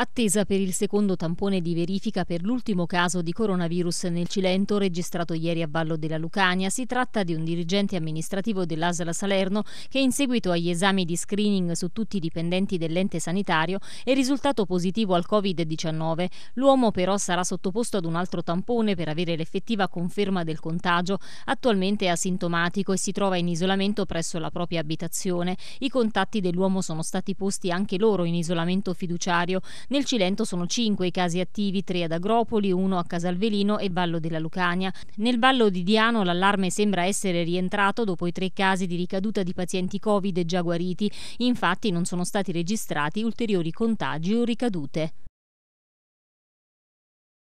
Attesa per il secondo tampone di verifica per l'ultimo caso di coronavirus nel Cilento registrato ieri a Vallo della Lucania, si tratta di un dirigente amministrativo dell'Asla Salerno che in seguito agli esami di screening su tutti i dipendenti dell'ente sanitario è risultato positivo al Covid-19. L'uomo però sarà sottoposto ad un altro tampone per avere l'effettiva conferma del contagio. Attualmente è asintomatico e si trova in isolamento presso la propria abitazione. I contatti dell'uomo sono stati posti anche loro in isolamento fiduciario nel Cilento sono cinque i casi attivi, tre ad Agropoli, uno a Casalvelino e Vallo della Lucania. Nel Vallo di Diano l'allarme sembra essere rientrato dopo i tre casi di ricaduta di pazienti Covid già guariti. Infatti non sono stati registrati ulteriori contagi o ricadute.